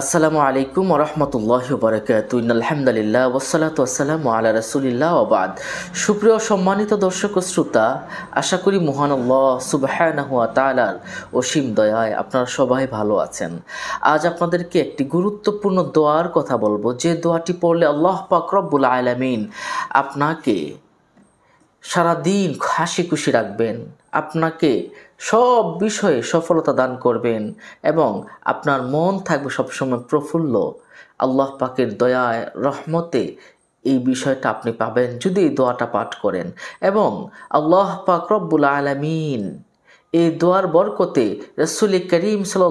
আসসালামু আলাইকুম রহমতুল্লাহ বরকাত আলহামদুলিল্লাহ ওসালাত আসসালামু আল্লাহ রসুলিল্লাহ আবাদ সুপ্রিয় সম্মানিত দর্শক শ্রোতা আশা করি মহান আল্লাহ সুবাহানহুয়া তালার অসীম দয়ায় আপনারা সবাই ভালো আছেন আজ আপনাদেরকে একটি গুরুত্বপূর্ণ দোয়ার কথা বলবো যে দোয়াটি পড়লে আল্লাহ পাকরবুল রব্বুল আলামিন আপনাকে সারাদিন হাসি খুশি রাখবেন আপনাকে সব বিষয়ে সফলতা দান করবেন এবং আপনার মন থাকবে সবসময় প্রফুল্ল আল্লাহ পাকের দয়ায় রহমতে এই বিষয়টা আপনি পাবেন যদি এই দোয়াটা পাঠ করেন এবং আল্লাহ পাক রব্বুল আলমিন এই দোয়ার বরকতে রসুল করিম সাল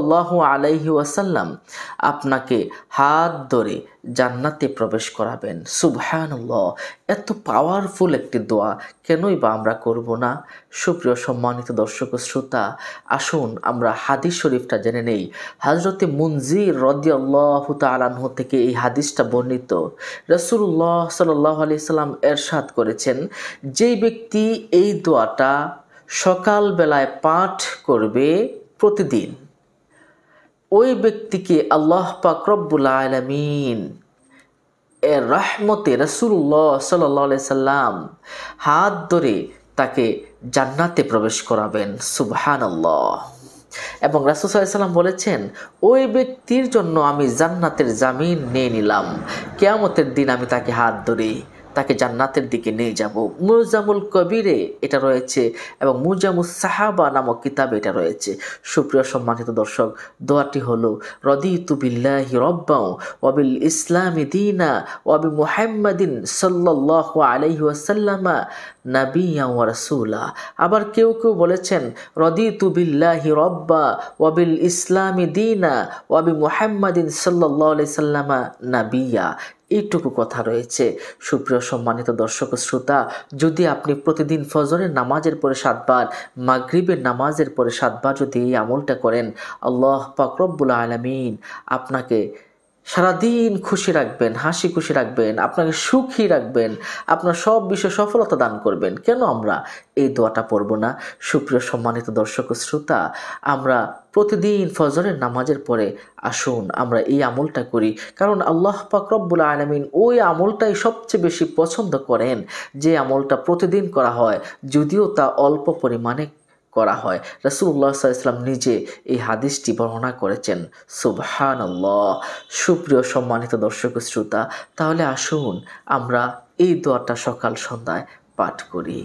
আলাইহি ওয়াসাল্লাম আপনাকে হাত ধরে জান্নাতে প্রবেশ করাবেন সুবহানুল্লাহ এত পাওয়ারফুল একটি দোয়া কেনই বা আমরা করব না সুপ্রিয় সম্মানিত দর্শক শ্রোতা আসুন আমরা হাদিস শরীফটা জেনে নেই হাজরতে মুনজির আল্লাহ তালানহ থেকে এই হাদিসটা বর্ণিত রসুল্লাহ সাল্লাহ আলি সাল্লাম এরশাদ করেছেন যেই ব্যক্তি এই দোয়াটা সকালবেলায় পাঠ করবে প্রতিদিন ওই ব্যক্তিকে আল্লাহ পাক রব্বুল আলমিন এর রহমতে রসুল্লাহ সাল্লি সাল্লাম হাত ধরে তাকে জান্নাতে প্রবেশ করাবেন সুবহান আল্লাহ এবং রাসুসাল্লাম বলেছেন ওই ব্যক্তির জন্য আমি জান্নাতের জামিন নিয়ে নিলাম কেয়ামতের দিন আমি তাকে হাত ধরি তাকে জান্নাতের দিকে নিয়ে যাব মুজামুল কবিরে এটা রয়েছে এবং মুজামুল সাহাবা নামক কিতাবে এটা রয়েছে সুপ্রিয় সম্মানিত দর্শক দোয়াটি হলো রদি তুবিল্লাহি রব্বাও অবিল ইসলামী দিনা ওয়াবি মুহাম্মদিন সাল্লাহ আলাইহি ওয়াসাল্লামা নাবিয়া রাসুলা আবার কেউ কেউ বলেছেন রদি তুবিল্লাহি রব্বা ওয়াবিল ইসলামী দিনা ওয়াবি মুহাম্মাদিন সাল্লাহ আলাইহি সাল্লামা নাবিয়া এইটুকু কথা রয়েছে সুপ্রিয় সম্মানিত দর্শক শ্রোতা যদি আপনি প্রতিদিন ফজরের নামাজের পরে সাতবার মাগরীবের নামাজের পরে সাতবার যদি এই আমলটা করেন আল্লাহ পাকরব্বুল আলমিন আপনাকে সারাদিন খুশি রাখবেন হাসি খুশি রাখবেন আপনাকে সুখী রাখবেন আপনার সব বিষয়ে সফলতা দান করবেন কেন আমরা এই দোয়াটা পড়ব না সুপ্রিয় সম্মানিত দর্শক শ্রোতা আমরা প্রতিদিন ফজরের নামাজের পরে আসুন আমরা এই আমলটা করি কারণ আল্লাহ পাক রব্বুল আলমিন ওই আমলটাই সবচেয়ে বেশি পছন্দ করেন যে আমলটা প্রতিদিন করা হয় যদিও তা অল্প পরিমাণে করা হয় রাসুল্লাহ সাল্লাম নিজে এই হাদিসটি বর্ণনা করেছেন সুবহান সুপ্রিয় সম্মানিত দর্শক শ্রোতা তাহলে আসুন আমরা এই দোয়াটা সকাল সন্ধ্যায় পাঠ করি